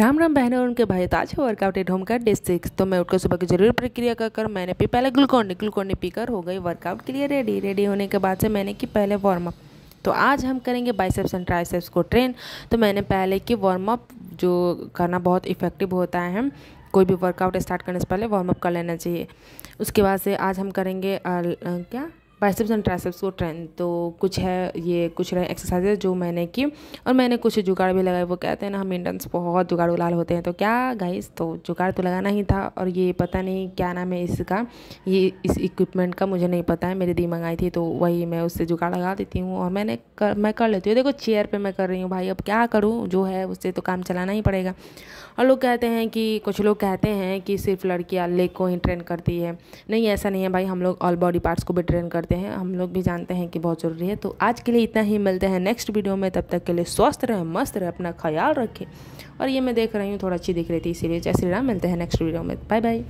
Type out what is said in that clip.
राम राम बहन और उनके भाई ताज वर्कआउट एट होम का डे सिक्स तो मैं उठकर सुबह की जरूर प्रक्रिया कर कर मैंने पी पहले ग्लूकोन डी ग्लूकोन डी पीकर हो गई वर्कआउट के लिए रेडी रेडी होने के बाद से मैंने की पहले वार्म अप तो आज हम करेंगे बाइसेप्स एंड ट्राइसेप्स को ट्रेन तो मैंने पहले की वार्म अप जो करना बहुत इफेक्टिव होता है कोई भी वर्कआउट स्टार्ट करने से पहले वार्म अप कर लेना चाहिए उसके बाद से आज हम करेंगे आ, आ, क्या बाइसेप्स एंड ट्राइसेप्स को ट्रेन तो कुछ है ये कुछ रहे एक्सरसाइजेज जो मैंने की और मैंने कुछ जुगाड़ भी लगाए वो कहते हैं ना हम इंडियंस बहुत जुगाड़ उलाल होते हैं तो क्या गाइस तो जुगाड़ तो लगाना ही था और ये पता नहीं क्या नाम है इसका ये इस इक्विपमेंट का मुझे नहीं पता है मेरी दी मंगाई थी तो वही मैं उससे जुगाड़ लगा देती हूँ और मैंने कर मैं कर लेती हूँ देखो चेयर पर मैं कर रही हूँ भाई अब क्या करूँ जो है उससे तो काम चलाना ही पड़ेगा और लोग कहते हैं कि कुछ लोग कहते हैं कि सिर्फ लड़कियाँ लेग को ही ट्रेन करती है नहीं ऐसा नहीं है भाई हम लोग ऑल बॉडी पार्ट्स को भी ट्रेन करते हैं जानते हैं हम लोग भी जानते हैं कि बहुत ज़रूरी है तो आज के लिए इतना ही मिलते हैं नेक्स्ट वीडियो में तब तक के लिए स्वस्थ रहें मस्त रहें अपना ख्याल रखें और ये मैं देख रही हूँ थोड़ा अच्छी दिख रही थी इसीलिए जय श्री राम मिलते हैं नेक्स्ट वीडियो में बाय बाय